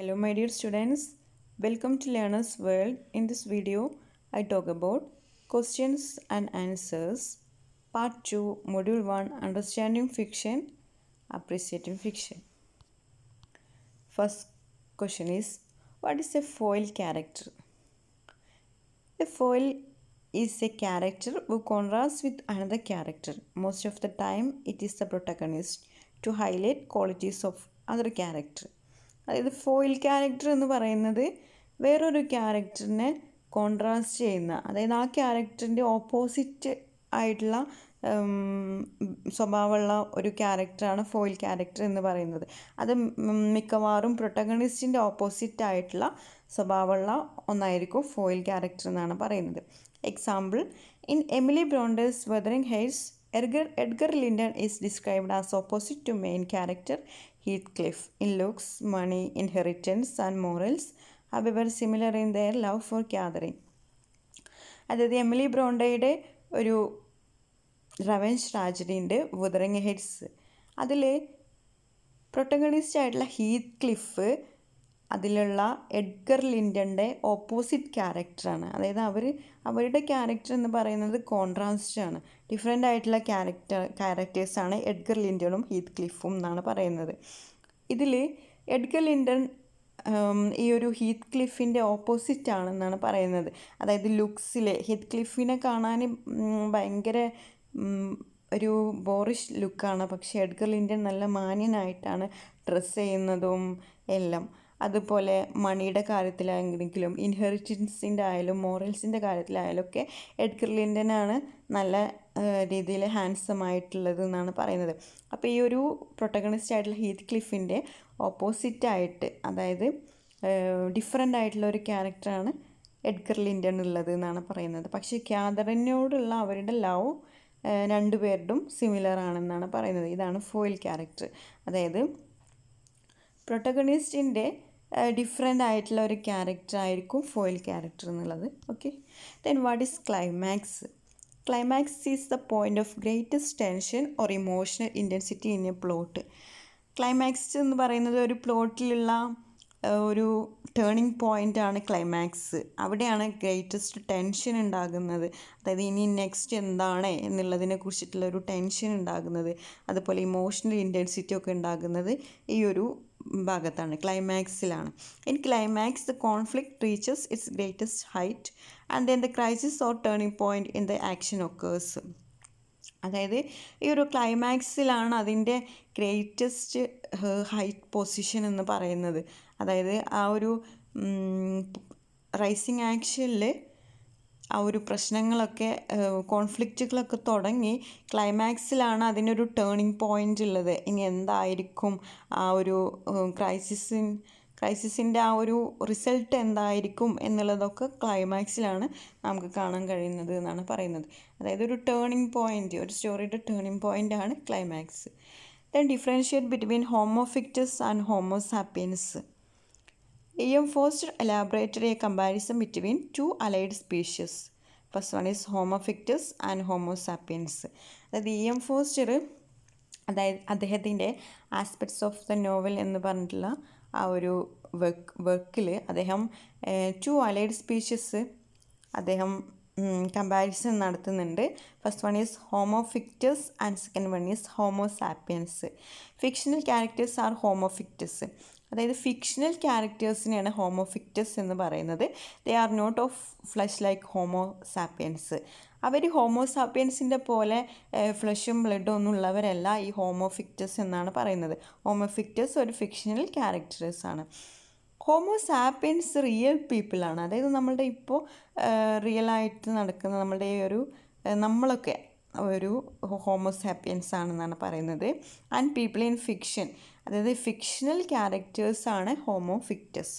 Hello my dear students, welcome to Learner's World. In this video, I talk about questions and answers, part 2, module 1, understanding fiction, appreciating fiction. First question is, what is a foil character? A foil is a character who contrasts with another character. Most of the time, it is the protagonist to highlight qualities of other character. അതായത് foil character എന്ന് പറയുന്നത് വേറൊരു ക്യാരക്ടറിനെ contrast ചെയ്യുന്ന അതായത് ആ ക്യാരക്ടറിൻ്റെ opposite ആയിട്ടുള്ള സ്വഭാവമുള്ള ഒരു ക്യാരക്ടറാണ് ഫോയിൽ ക്യാരക്ടർ എന്ന് പറയുന്നത് അത് മിക്കവാറും പ്രൊട്ടഗണിസ്റ്റിൻ്റെ ഓപ്പോസിറ്റ് ആയിട്ടുള്ള സ്വഭാവമുള്ള ഒന്നായിരിക്കും ഫോയിൽ ക്യാരക്ടർ എന്നാണ് പറയുന്നത് example in Emily Bronte's Wuthering Heights Edgar Edgar Linton is described as opposite to main character Heathcliff in looks, money, inheritance, and morals, however, similar in their love for Catherine. അതായത് Emily ബ്രോണ്ടയുടെ ഒരു റവൻസ് ട്രാജഡിൻ്റെ Wuthering Heights അതിൽ protagonist ആയിട്ടുള്ള Heathcliff അതിലുള്ള Edgar ലിൻഡൻ്റെ opposite ക്യാരക്ടറാണ് അതായത് അവർ അവരുടെ ക്യാരക്ടർ എന്ന് പറയുന്നത് കോൺട്രാസ്റ്റ് ആണ് ഡിഫറെൻ്റ് ആയിട്ടുള്ള ക്യാരക്ടർ ക്യാരക്ടേഴ്സാണ് എഡ്ഗർ ലിൻഡനും ഹീത്ത് ക്ലിഫും എന്നാണ് പറയുന്നത് ഇതിൽ എഡ്ഗർ ലിൻഡൻ ഈ ഒരു ഹീത്ത് ക്ലിഫിൻ്റെ ഓപ്പോസിറ്റ് ആണെന്നാണ് പറയുന്നത് അതായത് ലുക്സിലെ ഹീത്ത് ക്ലിഫിനെ കാണാൻ ഭയങ്കര ഒരു ബോറിഷ് ലുക്കാണ് പക്ഷേ എഡ്ഗർ ലിൻഡൻ നല്ല മാന്യനായിട്ടാണ് ഡ്രസ്സ് ചെയ്യുന്നതും എല്ലാം അതുപോലെ മണിയുടെ കാര്യത്തിലാണെങ്കിലും ഇൻഹെറിറ്റൻസിൻ്റെ ആയാലും മോറൽസിൻ്റെ കാര്യത്തിലായാലും ഒക്കെ എഡ്ഗർ ലിൻഡനാണ് നല്ല രീതിയിൽ ഹാൻസം ആയിട്ടുള്ളത് എന്നാണ് പറയുന്നത് അപ്പോൾ ഈ ഒരു പ്രൊട്ടഗണിസ്റ്റ് ആയിട്ടുള്ള ഹീത്ത് ക്ലിഫിൻ്റെ ഓപ്പോസിറ്റായിട്ട് അതായത് ഡിഫറെൻ്റ് ആയിട്ടുള്ള ഒരു ക്യാരക്ടറാണ് എഡ്ഗർ ലിൻഡൻ ഉള്ളത് എന്നാണ് പറയുന്നത് പക്ഷേ ക്യാദറിനോടുള്ള അവരുടെ ലവ് രണ്ടുപേരുടും സിമിലർ ആണെന്നാണ് പറയുന്നത് ഇതാണ് ഫോയിൽ ക്യാരക്ടർ അതായത് പ്രൊട്ടഗണിസ്റ്റിൻ്റെ ഡിഫറെൻ്റ് ആയിട്ടുള്ള ഒരു ക്യാരക്ടർ ആയിരിക്കും ഫോയിൽ ക്യാരക്ടർ എന്നുള്ളത് okay then what is climax climax is the point of greatest tension or emotional intensity in a plot climax എന്ന് പറയുന്നത് ഒരു പ്ലോട്ടിലുള്ള ഒരു ടേണിംഗ് പോയിൻ്റ് ആണ് ക്ലൈമാക്സ് അവിടെയാണ് ഗ്രേറ്റസ്റ്റ് ടെൻഷൻ ഉണ്ടാകുന്നത് അതായത് ഇനി നെക്സ്റ്റ് എന്താണ് എന്നുള്ളതിനെ കുറിച്ചിട്ടുള്ള ഒരു ടെൻഷൻ ഉണ്ടാകുന്നത് അതുപോലെ ഇമോഷണൽ ഇൻറ്റൻസിറ്റി ഒക്കെ ഉണ്ടാകുന്നത് ഈ ഒരു ഭാഗത്താണ് ക്ലൈമാക്സിലാണ് in climax the conflict reaches its greatest height and then the crisis or turning point in the action occurs അതായത് ഈ ഒരു ക്ലൈമാക്സിലാണ് അതിൻ്റെ ഗ്രേറ്റസ്റ്റ് ഹൈറ്റ് പൊസിഷൻ എന്ന് പറയുന്നത് അതായത് ആ ഒരു റൈസിങ് ആക്ഷനിൽ ആ ഒരു പ്രശ്നങ്ങളൊക്കെ കോൺഫ്ലിക്റ്റുകളൊക്കെ തുടങ്ങി ക്ലൈമാക്സിലാണ് അതിനൊരു ടേണിംഗ് പോയിൻ്റ് ഉള്ളത് ഇനി എന്തായിരിക്കും ആ ഒരു ക്രൈസിസിൻ ക്രൈസിസിൻ്റെ ആ ഒരു റിസൾട്ട് എന്തായിരിക്കും എന്നുള്ളതൊക്കെ ക്ലൈമാക്സിലാണ് നമുക്ക് കാണാൻ കഴിയുന്നത് എന്നാണ് പറയുന്നത് അതായത് ഒരു ടേണിംഗ് പോയിൻ്റ് ഒരു സ്റ്റോറിയുടെ ടേണിംഗ് ആണ് climax then differentiate between homo fictus and homo sapiens M Forster elaborated a comparison between two allied species first one is homo fictus and homo sapiens അതായത് ഇ എം ഫോസ്റ്റർ അതായത് അദ്ദേഹത്തിൻ്റെ ആസ്പെക്ട്സ് ഓഫ് ദ നോവൽ എന്ന് പറഞ്ഞിട്ടുള്ള ആ ഒരു വർക്ക് വർക്കിൽ അദ്ദേഹം ടു അലൈഡ് സ്പീഷ്യസ് അദ്ദേഹം കമ്പാരിസൺ നടത്തുന്നുണ്ട് first one is homo fictus and second one is homo sapiens fictional characters are homo fictus അതായത് ഫിക്ഷണൽ ക്യാരക്ടേഴ്സിനെയാണ് ഹോമോഫിക്റ്റസ് എന്ന് പറയുന്നത് they are not of flesh like homo sapiens അവർ സാപ്പിയൻസിൻ്റെ പോലെ ഫ്ലഷും ബ്ലഡും ഒന്നും ഉള്ളവരല്ല ഈ ഹോമോഫിക്റ്റസ് എന്നാണ് പറയുന്നത് ഹോമോഫിക്റ്റസ് ഒരു ഫിക്ഷണൽ ക്യാരക്ടേഴ്സാണ് ഹോമോ ഹോമോസാപ്പിയൻസ് റിയൽ പീപ്പിളാണ് അതായത് നമ്മളുടെ ഇപ്പോൾ റിയലായിട്ട് നടക്കുന്ന നമ്മളുടെ ഈ ഒരു നമ്മളൊക്കെ ഒരു ഹോമോ സാപ്പിയൻസ് ആണെന്നാണ് പറയുന്നത് ആൻഡ് പീപ്പിൾ ഇൻ ഫിക്ഷൻ അതായത് ഫിക്ഷണൽ ക്യാരക്ടേഴ്സ് ആണ് homo fictus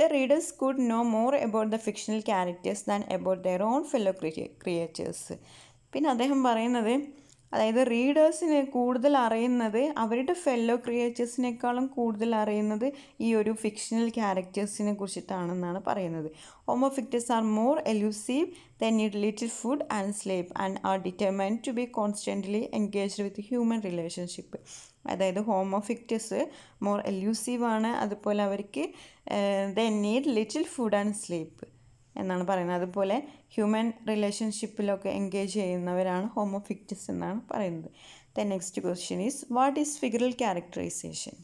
the readers could know more about the fictional characters than about their own fellow creatures പിന്നെ അദ്ദേഹം പറയുന്നത് അതായത് റീഡേഴ്സിന് കൂടുതൽ അറിയുന്നത് അവരുടെ ഫെല്ലോ ക്രിയേറ്റേഴ്സിനേക്കാളും കൂടുതൽ അറിയുന്നത് ഈ ഒരു ഫിക്ഷണൽ ക്യാരക്ടേഴ്സിനെ കുറിച്ചിട്ടാണെന്നാണ് പറയുന്നത് homo fictus are more elusive than need little food and sleep and are determine to be constantly engaged with human relationship അതായത് ഹോമോഫിക്റ്റസ് മോർ എലൂസീവ് ആണ് അതുപോലെ അവർക്ക് than need little food and sleep എന്നാണ് പറയുന്നത് അതുപോലെ ഹ്യൂമൻ റിലേഷൻഷിപ്പിലൊക്കെ എൻഗേജ് ചെയ്യുന്നവരാണ് homo fictus എന്നാണ് പറയുന്നത് the next question is what is figural characterization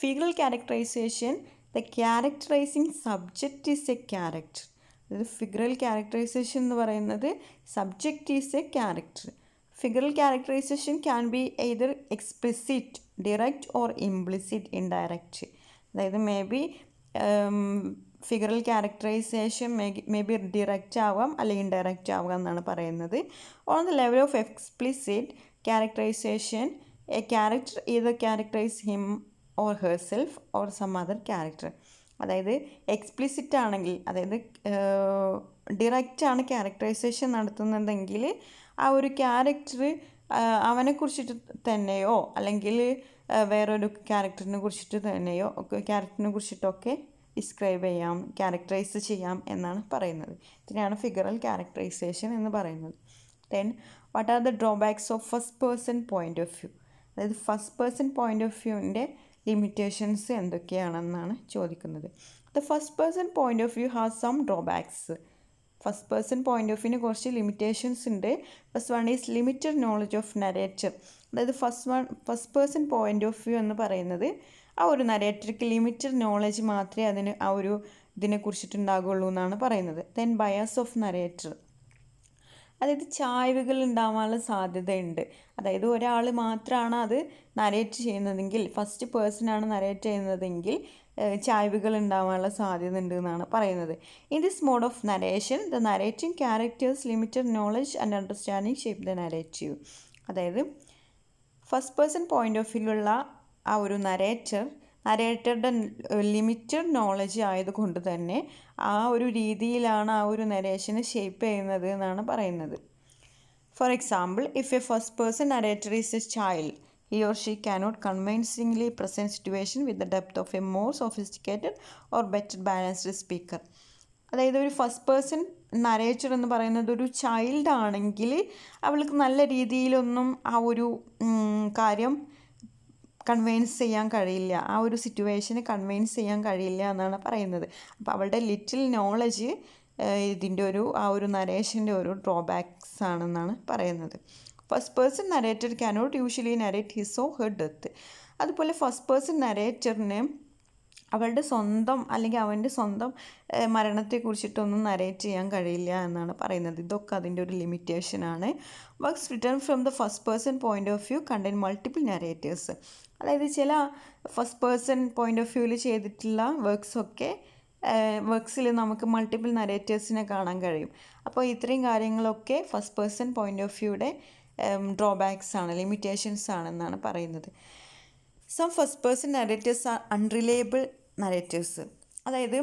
figural characterization the characterizing subject is a character അതായത് ഫിഗറൽ ക്യാരക്ടറൈസേഷൻ എന്ന് പറയുന്നത് subject is a character figural characterization can be either explicit direct or implicit indirect അതായത് may be figural characterization may may be direct ആവാം അല്ലെങ്കിൽ indirect ആവാം എന്നാണ് പറയുന്നത് on the level of explicit characterization a character ഇത് characterize him or her self or some other character അതായത് explicit ആണെങ്കിൽ അതായത് ഡിറക്റ്റ് ആണ് ക്യാരക്ടറൈസേഷൻ നടത്തുന്നതെങ്കിൽ ആ ഒരു ക്യാരക്ടർ അവനെ കുറിച്ചിട്ട് തന്നെയോ അല്ലെങ്കിൽ വേറൊരു ക്യാരക്ടറിനെ കുറിച്ചിട്ട് തന്നെയോ ക്യാരക്ടറിനെ കുറിച്ചിട്ടൊക്കെ ഡിസ്ക്രൈബ് ചെയ്യാം ക്യാരക്ടറൈസ് ചെയ്യാം എന്നാണ് പറയുന്നത് ഇതിനെയാണ് ഫിഗറൽ ക്യാരക്ടറൈസേഷൻ എന്ന് പറയുന്നത് then what are the drawbacks of first person point of view അതായത് ഫസ്റ്റ് പേഴ്സൺ പോയിൻ്റ് ഓഫ് വ്യൂവിൻ്റെ ലിമിറ്റേഷൻസ് എന്തൊക്കെയാണെന്നാണ് ചോദിക്കുന്നത് the first person point of view has some drawbacks first person point of വ്യൂവിന് കുറച്ച് limitations ഉണ്ട് first one is limited knowledge of narrator അതായത് first one first person point of view എന്ന് പറയുന്നത് ആ ഒരു നരേറ്റർക്ക് ലിമിറ്റഡ് നോളജ് മാത്രമേ അതിന് ആ ഒരു ഇതിനെ കുറിച്ചിട്ടുണ്ടാകുള്ളൂ എന്നാണ് പറയുന്നത് ദെൻ ബയാസ് ഓഫ് നരേറ്റർ അതായത് ചായ്വുകൾ ഉണ്ടാവാനുള്ള സാധ്യതയുണ്ട് അതായത് ഒരാൾ മാത്രമാണ് അത് നരേറ്റ് ചെയ്യുന്നതെങ്കിൽ ഫസ്റ്റ് പേഴ്സൺ ആണ് നരേറ്റ് ചെയ്യുന്നതെങ്കിൽ ചായ്വുകൾ ഉണ്ടാവാനുള്ള സാധ്യത ഉണ്ട് എന്നാണ് പറയുന്നത് in this mode of narration the narrating character's limited knowledge and understanding shape the narrative അതായത് ഫസ്റ്റ് പേഴ്സൺ പോയിൻ്റ് ഓഫ് വ്യൂയിലുള്ള ആ ഒരു നരേറ്റർ നരേറ്ററുടെ ലിമിറ്റഡ് നോളജ് ആയതുകൊണ്ട് തന്നെ ആ ഒരു രീതിയിലാണ് ആ ഒരു നരേഷനെ ഷേപ്പ് ചെയ്യുന്നത് എന്നാണ് പറയുന്നത് for example if a first person narrator is a child he she she cannot convincingly present situation with the depth of a more sophisticated or better balanced speaker അതായത് ഒരു ഫസ്റ്റ് പേഴ്സൺ നരേച്ചർ എന്ന് പറയുന്നത് ഒരു child ആണെങ്കിൽ അവൾക്ക് നല്ല രീതിയിലൊന്നും ആ ഒരു കാര്യം കൺവീൻസ് ചെയ്യാൻ കഴിയില്ല ആ ഒരു സിറ്റുവേഷന് കൺവീൻസ് ചെയ്യാൻ കഴിയില്ല എന്നാണ് പറയുന്നത് അപ്പോൾ അവളുടെ ലിറ്റിൽ നോളജ് ഇതിൻ്റെ ഒരു ആ ഒരു നരേഷൻ്റെ ഒരു ഡ്രോബാക്സ് ആണെന്നാണ് പറയുന്നത് first person narrator cannot usually narrate his or her death അതുപോലെ ഫസ്റ്റ് പേഴ്സൺ നരേറ്ററിന് അവളുടെ സ്വന്തം അല്ലെങ്കിൽ അവൻ്റെ സ്വന്തം മരണത്തെക്കുറിച്ചിട്ടൊന്നും നരേറ്റ് ചെയ്യാൻ കഴിയില്ല എന്നാണ് പറയുന്നത് ഇതൊക്കെ അതിൻ്റെ ഒരു ലിമിറ്റേഷനാണ് works written from the first person point of view contain multiple narrators അതായത് ചില ഫസ്റ്റ് പേഴ്സൺ പോയിൻ്റ് ഓഫ് വ്യൂവിൽ ചെയ്തിട്ടുള്ള വർക്ക്സൊക്കെ വർക്ക്സിൽ നമുക്ക് മൾട്ടിപ്പിൾ നരേറ്റേഴ്സിനെ കാണാൻ കഴിയും അപ്പോൾ ഇത്രയും കാര്യങ്ങളൊക്കെ ഫസ്റ്റ് പേഴ്സൺ പോയിൻ്റ് ഓഫ് വ്യൂയുടെ ഡ്രോബാക്സ് ആണ് ലിമിറ്റേഷൻസ് ആണെന്നാണ് പറയുന്നത് Some first person narrators are unreliable narratives അതായത്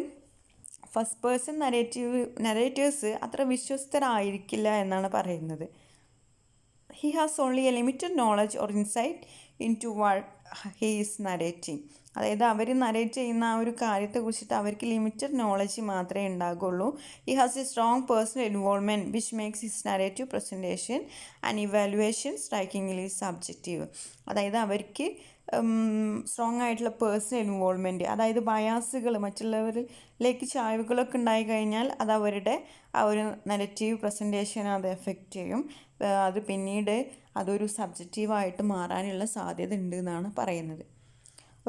ഫസ്റ്റ് പേഴ്സൺ നരേറ്റീവ് നരേറ്റീവ്സ് അത്ര വിശ്വസ്തരായിരിക്കില്ല എന്നാണ് പറയുന്നത് he has only a limited knowledge or insight into what he is narrating അതായത് അവർ നരേറ്റ് ചെയ്യുന്ന ആ ഒരു കാര്യത്തെ കുറിച്ചിട്ട് അവർക്ക് ലിമിറ്റഡ് നോളജ് മാത്രമേ ഉണ്ടാകുള്ളൂ he has a strong personal involvement which makes his narrative presentation and evaluation strikingly subjective അതായത് അവർക്ക് സ്ട്രോങ് ആയിട്ടുള്ള പേഴ്സണൽ ഇൻവോൾവ്മെൻറ്റ് അതായത് ബയാസുകൾ മറ്റുള്ളവരിലേക്ക് ചായ്വുകളൊക്കെ ഉണ്ടായി കഴിഞ്ഞാൽ അത് അവരുടെ ആ ഒരു നെഗറ്റീവ് പ്രസൻറ്റേഷൻ അത് എഫക്റ്റ് ചെയ്യും അത് പിന്നീട് അതൊരു സബ്ജക്റ്റീവായിട്ട് മാറാനുള്ള സാധ്യത ഉണ്ട് എന്നാണ് പറയുന്നത്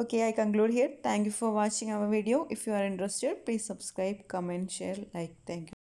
okay i conclude here thank you for watching our video if you are interested please subscribe comment share like thank you